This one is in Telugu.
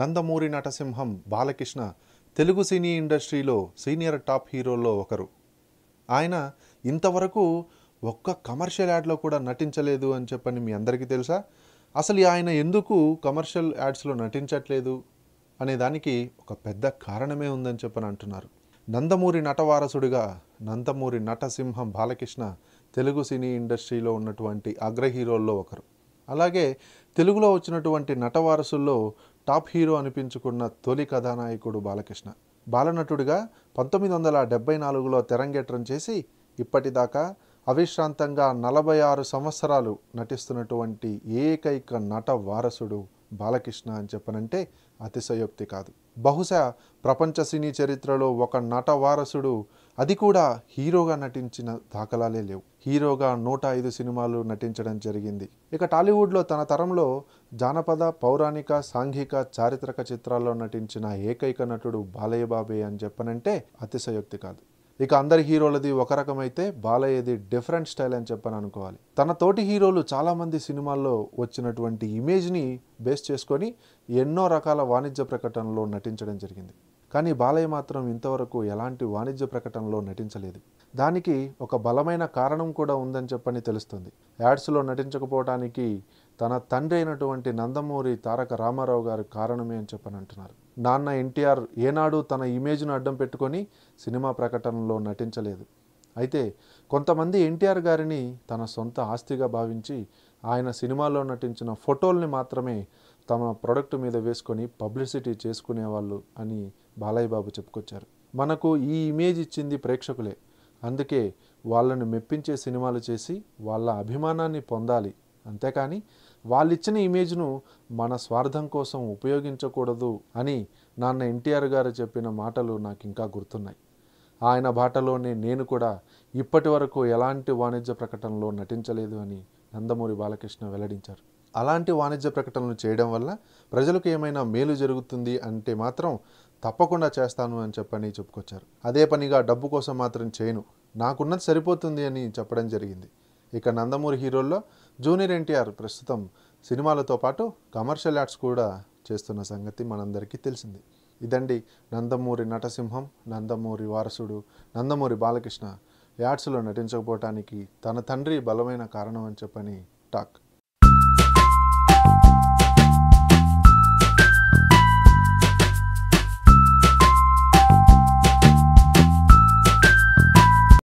నందమూరి నటసింహం బాలకృష్ణ తెలుగు సినీ ఇండస్ట్రీలో సీనియర్ టాప్ హీరోల్లో ఒకరు ఆయన ఇంతవరకు ఒక్క కమర్షియల్ యాడ్లో కూడా నటించలేదు అని చెప్పని మీ అందరికీ తెలుసా అసలు ఆయన ఎందుకు కమర్షియల్ యాడ్స్లో నటించట్లేదు అనే దానికి ఒక పెద్ద కారణమే ఉందని చెప్పని అంటున్నారు నందమూరి నటవారసుడిగా నందమూరి నటసింహం బాలకృష్ణ తెలుగు సినీ ఇండస్ట్రీలో ఉన్నటువంటి అగ్ర హీరోల్లో ఒకరు అలాగే తెలుగులో వచ్చినటువంటి నటవారసుల్లో టాప్ హీరో అనిపించుకున్న తొలి కథానాయకుడు బాలకృష్ణ బాలనటుడిగా పంతొమ్మిది వందల డెబ్బై నాలుగులో తెరంగేట్రం చేసి ఇప్పటిదాకా అవిశ్రాంతంగా నలభై ఆరు సంవత్సరాలు నటిస్తున్నటువంటి ఏకైక నట వారసుడు బాలకృష్ణ అని చెప్పనంటే అతిశయోక్తి కాదు బహుశా ప్రపంచ సినీ చరిత్రలో ఒక నట వారసుడు అది కూడా హీరోగా నటించిన దాఖలాలే లేవు హీరోగా నూట ఐదు సినిమాలు నటించడం జరిగింది ఇక టాలీవుడ్లో తన తరంలో జానపద పౌరాణిక సాంఘిక చారిత్రక చిత్రాల్లో నటించిన ఏకైక నటుడు బాలయ్య బాబే అని చెప్పనంటే అతిశయోక్తి కాదు ఇక అందరి హీరోలది ఒక రకమైతే బాలయ్యది డిఫరెంట్ స్టైల్ అని చెప్పని అనుకోవాలి తన తోటి హీరోలు చాలామంది సినిమాల్లో వచ్చినటువంటి ఇమేజ్ని బేస్ చేసుకొని ఎన్నో రకాల వాణిజ్య ప్రకటనలో నటించడం జరిగింది కానీ బాలయ్య మాత్రం ఇంతవరకు ఎలాంటి వాణిజ్య ప్రకటనలో నటించలేదు దానికి ఒక బలమైన కారణం కూడా ఉందని చెప్పని తెలుస్తుంది యాడ్స్లో నటించకపోవడానికి తన తండ్రి అయినటువంటి నందమూరి తారక రామారావు గారు కారణమే అని చెప్పని అంటున్నారు నాన్న ఎన్టీఆర్ ఏనాడు తన ఇమేజ్ను అడ్డం పెట్టుకొని సినిమా ప్రకటనలో నటించలేదు అయితే కొంతమంది ఎన్టీఆర్ గారిని తన సొంత ఆస్తిగా భావించి ఆయన సినిమాలో నటించిన ఫోటోల్ని మాత్రమే తమ ప్రోడక్ట్ మీద వేసుకొని పబ్లిసిటీ చేసుకునేవాళ్ళు అని బాలయ్య బాబు చెప్పుకొచ్చారు మనకు ఈ ఇమేజ్ ఇచ్చింది ప్రేక్షకులే అందుకే వాళ్ళను మెప్పించే సినిమాలు చేసి వాళ్ళ అభిమానాన్ని పొందాలి అంతేకాని వాళ్ళిచ్చిన ఇమేజ్ను మన స్వార్థం కోసం ఉపయోగించకూడదు అని నాన్న ఎన్టీఆర్ గారు చెప్పిన మాటలు నాకు ఇంకా గుర్తున్నాయి ఆయన బాటలోనే నేను కూడా ఇప్పటి వరకు ఎలాంటి వాణిజ్య ప్రకటనలో నటించలేదు అని నందమూరి బాలకృష్ణ వెల్లడించారు అలాంటి వాణిజ్య ప్రకటనలు చేయడం వల్ల ప్రజలకు ఏమైనా మేలు జరుగుతుంది అంటే మాత్రం తప్పకుండా చేస్తాను అని చెప్పని చెప్పుకొచ్చారు అదే పనిగా డబ్బు కోసం మాత్రం చేయను నాకున్నది సరిపోతుంది అని చెప్పడం జరిగింది ఇక నందమూరి హీరోల్లో జూనియర్ ఎన్టీఆర్ ప్రస్తుతం సినిమాలతో పాటు కమర్షియల్ యాడ్స్ కూడా చేస్తున్న సంగతి మనందరికీ తెలిసింది ఇదండి నందమూరి నటసింహం నందమూరి వారసుడు నందమూరి బాలకృష్ణ యాడ్స్లో నటించకపోవటానికి తన తండ్రి బలమైన కారణం అని చెప్పని టాక్